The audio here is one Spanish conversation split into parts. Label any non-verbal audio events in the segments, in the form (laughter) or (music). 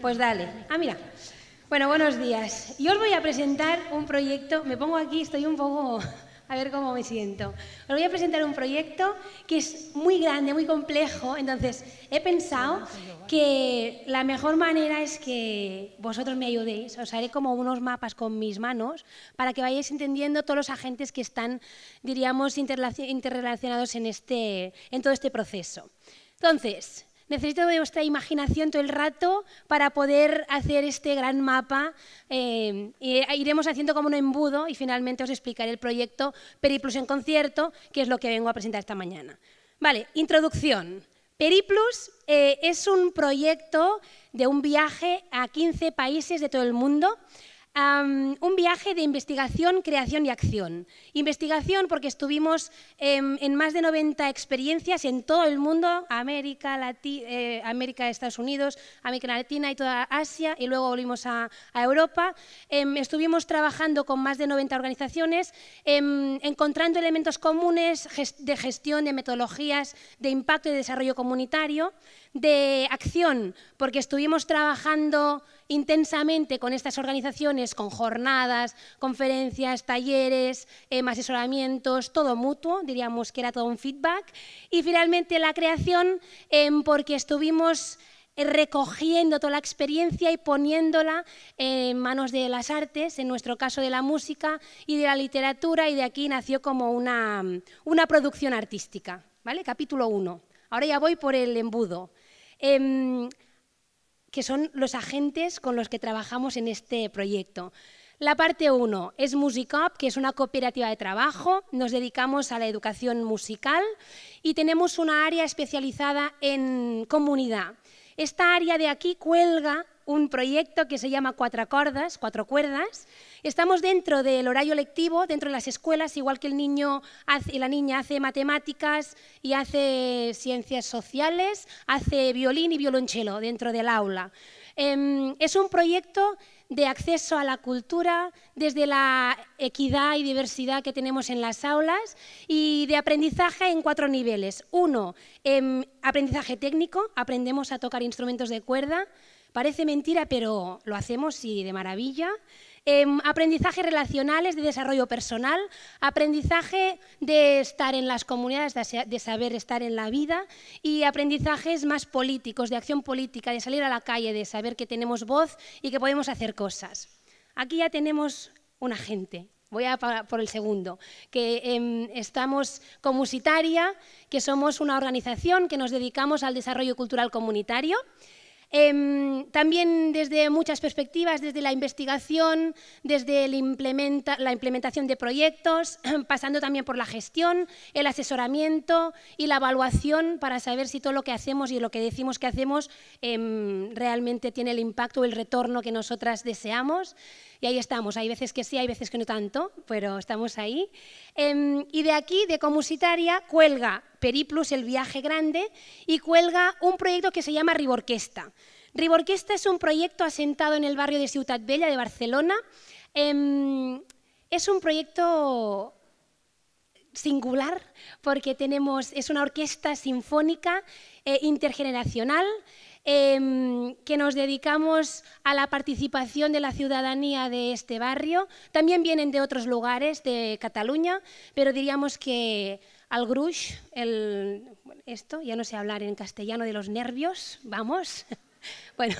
Pues dale. Ah, mira. Bueno, buenos días. Yo os voy a presentar un proyecto. Me pongo aquí, estoy un poco (laughs) a ver cómo me siento. Os voy a presentar un proyecto que es muy grande, muy complejo. Entonces, he pensado que la mejor manera es que vosotros me ayudéis. Os haré como unos mapas con mis manos para que vayáis entendiendo todos los agentes que están, diríamos, interrelacionados en, este, en todo este proceso. Entonces, necesito de vuestra imaginación todo el rato para poder hacer este gran mapa. Eh, eh, iremos haciendo como un embudo y finalmente os explicaré el proyecto Periplus en Concierto, que es lo que vengo a presentar esta mañana. Vale, introducción. Periplus eh, es un proyecto de un viaje a 15 países de todo el mundo un viaje de investigación, creación y acción. Investigación porque estuvimos em, en más de 90 experiencias en todo el mundo, América, eh, América de Estados Unidos, América Latina y toda Asia, y luego volvimos a, Europa. Em, estuvimos trabajando con más de 90 organizaciones, em, encontrando elementos comunes de gestión, de metodologías, de impacto y desarrollo comunitario, de acción, porque estuvimos trabajando intensamente con estas organizaciones, con jornadas, conferencias, talleres, eh, asesoramientos, todo mutuo, diríamos que era todo un feedback. Y finalmente la creación, em, porque estuvimos recogiendo toda la experiencia y poniéndola en manos de las artes, en nuestro caso de la música y de la literatura, y de aquí nació como una, una producción artística. ¿vale? Capítulo 1. Ahora ya voy por el embudo. Em, que son los agentes con los que trabajamos en este proyecto. La parte 1 es Musicop, que es una cooperativa de trabajo. Nos dedicamos a la educación musical y tenemos una área especializada en comunidad. Esta área de aquí cuelga un proyecto que se llama Cuatro Cordas, Cuatro Cuerdas. Estamos dentro del horario lectivo, dentro de las escuelas, igual que el niño hace, la niña hace matemáticas y hace ciencias sociales, hace violín y violonchelo dentro del aula. Em, es un proyecto de acceso a la cultura, desde la equidad y diversidad que tenemos en las aulas y de aprendizaje en cuatro niveles. Uno, em, aprendizaje técnico, aprendemos a tocar instrumentos de cuerda. Parece mentira, pero lo hacemos y de maravilla. Em, aprendizajes relacionales de desarrollo personal, aprendizaje de estar en las comunidades, de saber estar en la vida y aprendizajes más políticos, de acción política, de salir a la calle, de saber que tenemos voz y que podemos hacer cosas. Aquí ya tenemos una gente, Voy a por el segundo, que em, estamos comunitaria, que somos una organización que nos dedicamos al desarrollo cultural comunitario Em, también desde muchas perspectivas, desde la investigación, desde la, implementación de proyectos, (clears throat) pasando también por la gestión, el asesoramiento y la evaluación para saber si todo lo que hacemos y lo que decimos que hacemos em, realmente tiene el impacto o el retorno que nosotras deseamos. Y ahí estamos, hay veces que sí, hay veces que no tanto, pero estamos ahí. Em, y de aquí, de Comusitaria, cuelga Periplus, el viaje grande, y cuelga un proyecto que se llama Riborquesta. Riborquesta es un proyecto asentado en el barrio de Ciutat Bella de Barcelona. Em, es un proyecto singular porque tenemos, es una orquesta sinfónica eh, intergeneracional em, que nos dedicamos a la participación de la ciudadanía de este barrio. También vienen de otros lugares de Cataluña, pero diríamos que al grush, el, esto, ya no sé hablar en castellano de los nervios, vamos. (laughs) Bueno,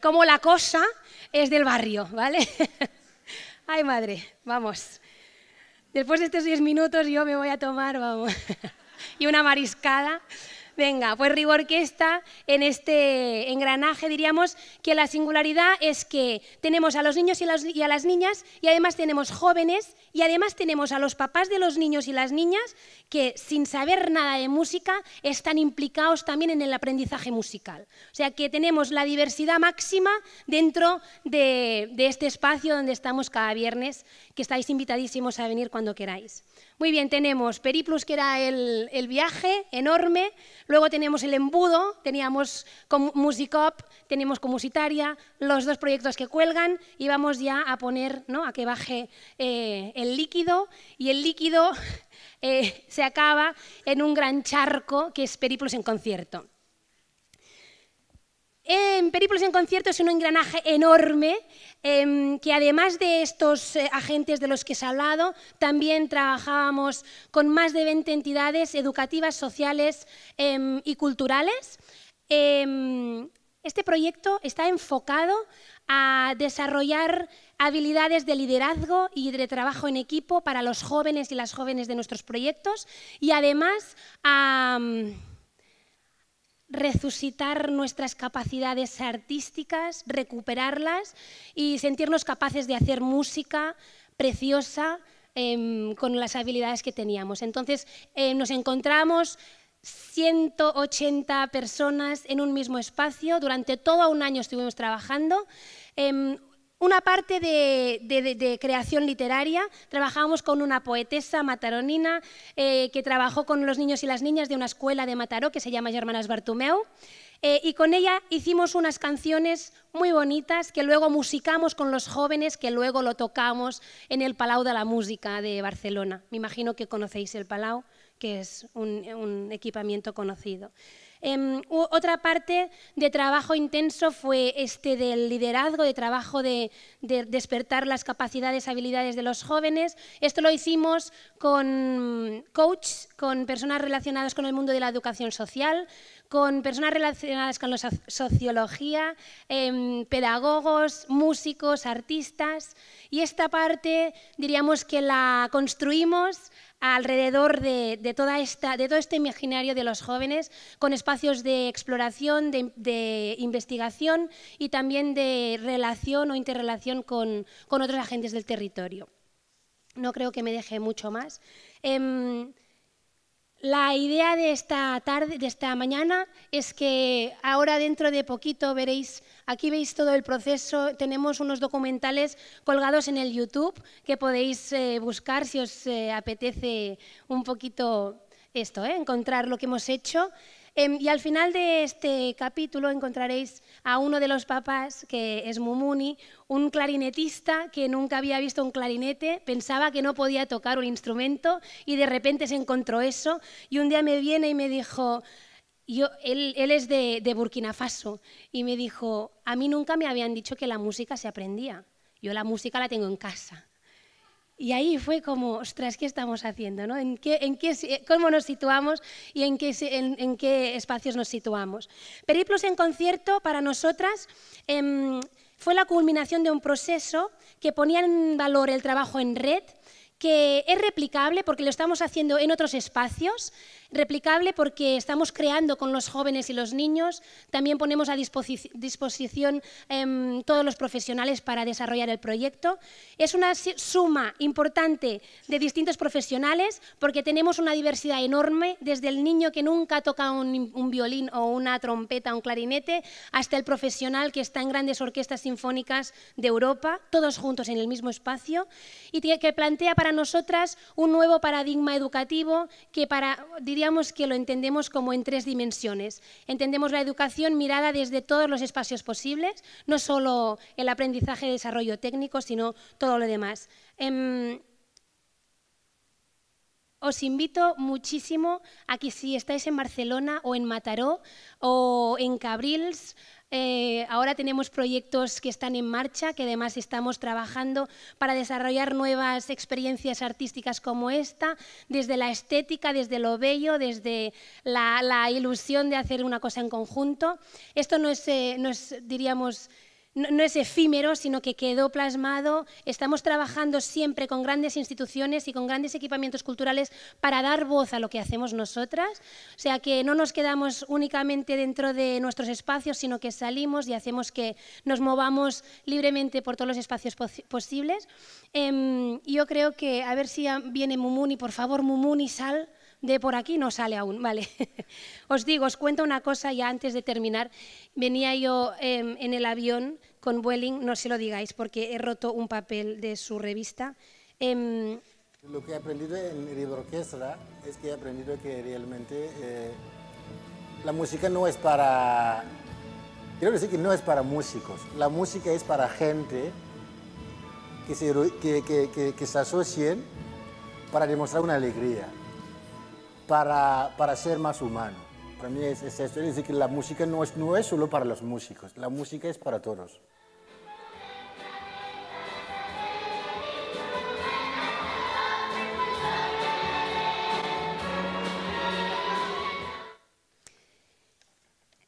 como la cosa es del barrio, ¿vale? (laughs) Ay, madre, vamos. Después de estos 10 minutos yo me voy a tomar, vamos, (laughs) y una mariscada. Venga, pues Riborquesta en este engranaje diríamos que la singularidad es que tenemos a los niños y, a las niñas y además tenemos jóvenes y además tenemos a los papás de los niños y las niñas que sin saber nada de música están implicados también en el aprendizaje musical. O sea que tenemos la diversidad máxima dentro de este espacio donde estamos cada viernes, que estáis invitadísimos a venir cuando queráis. Muy bien, tenemos Periplus, que era el, viaje enorme, luego tenemos el embudo, teníamos con Musicop, tenemos Comusitaria, los dos proyectos que cuelgan y vamos ya a poner, ¿no? a que baje eh, el líquido y el líquido (laughs) eh, se acaba en un gran charco que es Periplus en concierto. En em, Periplos en Concierto es un engranaje enorme em, que además de estos eh, agentes de los que se ha hablado, también trabajábamos con más de 20 entidades educativas, sociales em, y culturales. este proyecto está enfocado a desarrollar habilidades de liderazgo y de trabajo en equipo para los jóvenes y las jóvenes de nuestros proyectos y además a resucitar nuestras capacidades artísticas, recuperarlas y sentirnos capaces de hacer música preciosa em, con las habilidades que teníamos. Entonces eh, nos encontramos 180 personas en un mismo espacio, durante todo un año estuvimos trabajando. Em, una parte de, creación literaria. Trabajamos con una poetesa mataronina eh, que trabajó con los niños y las niñas de una escuela de Mataró que se llama Germanas Bartumeu. Eh, y con ella hicimos unas canciones muy bonitas que luego musicamos con los jóvenes, que luego lo tocamos en el Palau de la Música de Barcelona. Me imagino que conocéis el Palau, que es un equipamiento conocido. Em, otra parte de trabajo intenso fue este del liderazgo, de trabajo de, despertar las capacidades, habilidades de los jóvenes. Esto lo hicimos con coach, con personas relacionadas con el mundo de la educación social, con personas relacionadas con la sociología, em, pedagogos, músicos, artistas. Y esta parte diríamos que la construimos alrededor de, toda esta, de todo este imaginario de los jóvenes, con espacios de exploración, de, investigación y también de relación o interrelación con, otros agentes del territorio. No creo que me deje mucho más. Em, la idea de esta de esta mañana, es que ahora dentro de poquito veréis, aquí veis todo el proceso, tenemos unos documentales colgados en el YouTube que podéis eh, buscar si os eh, apetece un poquito esto, eh, encontrar lo que hemos hecho. Em, y al final de este capítulo encontraréis a uno de los papás, que es Mumuni, un clarinetista que nunca había visto un clarinete, pensaba que no podía tocar un instrumento y de repente se encontró eso. Y un día me viene y me dijo, yo, él, es de Burkina Faso, y me dijo, a mí nunca me habían dicho que la música se aprendía, yo la música la tengo en casa. Y ahí fue como, ostras, ¿qué estamos haciendo? ¿Cómo nos situamos y en qué, espacios nos situamos? Periplos en concierto para nosotras em, fue la culminación de un proceso que ponía en valor el trabajo en red, que es replicable porque lo estamos haciendo en otros espacios, replicable porque estamos creando con los jóvenes y los niños, también ponemos a disposición em, todos los profesionales para desarrollar el proyecto. Es una suma importante de distintos profesionales porque tenemos una diversidad enorme, desde el niño que nunca toca un, un violín o una trompeta o un clarinete, hasta el profesional que está en grandes orquestas sinfónicas de Europa, todos juntos en el mismo espacio, y que plantea para nosotras un nuevo paradigma educativo que para, diríamos que lo entendemos como en tres dimensiones. Entendemos la educación mirada desde todos los espacios posibles, no solo el aprendizaje y desarrollo técnico, sino todo lo demás. Em, os invito muchísimo a que si estáis en Barcelona o en Mataró o en Cabrils, eh, ahora tenemos proyectos que están en marcha, que además estamos trabajando para desarrollar nuevas experiencias artísticas como esta, desde la estética, desde lo bello, desde la, ilusión de hacer una cosa en conjunto. Esto no es, eh, no es diríamos, no, es efímero, sino que quedó plasmado. Estamos trabajando siempre con grandes instituciones y con grandes equipamientos culturales para dar voz a lo que hacemos nosotras. O sea, que no nos quedamos únicamente dentro de nuestros espacios, sino que salimos y hacemos que nos movamos libremente por todos los espacios posibles. Em, yo creo que, a ver si viene Mumuni, por favor, Mumuni, sal de por aquí no sale aún, ¿vale? (laughs) os digo, os cuento una cosa ya antes de terminar. Venía yo em, en el avión con Welling no se lo digáis porque he roto un papel de su revista. Em, lo que he aprendido en libro que es que he aprendido que realmente eh, la música no es para... Quiero decir que no es para músicos, la música es para gente que se, que, asocien para demostrar una alegría, para, para ser más humanos para mí es, esto, es decir, que la música no es, no es solo para los músicos, la música es para todos.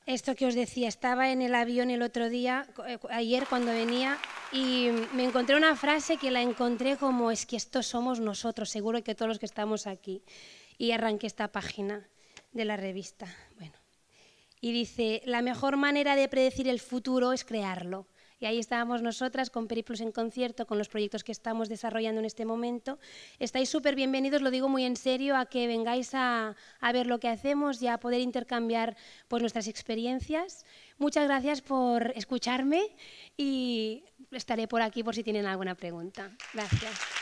Esto que os decía, estaba en el avión el otro día, eh, ayer cuando venía, y me encontré una frase que la encontré como es que estos somos nosotros, seguro que todos los que estamos aquí. Y arranqué esta página de la revista. Bueno. Y dice, la mejor manera de predecir el futuro es crearlo. Y ahí estábamos nosotras con Periplus en concierto, con los proyectos que estamos desarrollando en este momento. Estáis súper bienvenidos, lo digo muy en serio, a que vengáis a, ver lo que hacemos y a poder intercambiar pues, nuestras experiencias. Muchas gracias por escucharme y estaré por aquí por si tienen alguna pregunta. Gracias.